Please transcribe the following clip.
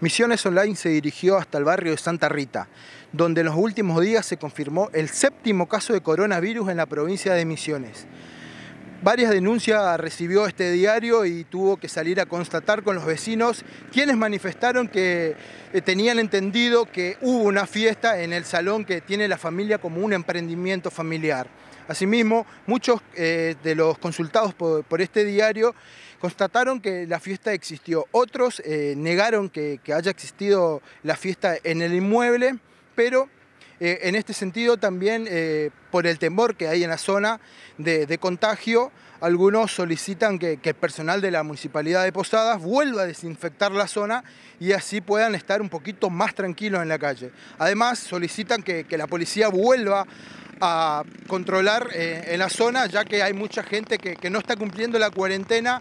Misiones Online se dirigió hasta el barrio de Santa Rita, donde en los últimos días se confirmó el séptimo caso de coronavirus en la provincia de Misiones. Varias denuncias recibió este diario y tuvo que salir a constatar con los vecinos, quienes manifestaron que eh, tenían entendido que hubo una fiesta en el salón que tiene la familia como un emprendimiento familiar. Asimismo, muchos eh, de los consultados por, este diario constataron que la fiesta existió. Otros eh, negaron que haya existido la fiesta en el inmueble, pero eh, en este sentido también, eh, por el temor que hay en la zona de, contagio, algunos solicitan que, el personal de la Municipalidad de Posadas vuelva a desinfectar la zona y así puedan estar un poquito más tranquilos en la calle. Además, solicitan que, la policía vuelva a controlar eh, en la zona, ya que hay mucha gente que no está cumpliendo la cuarentena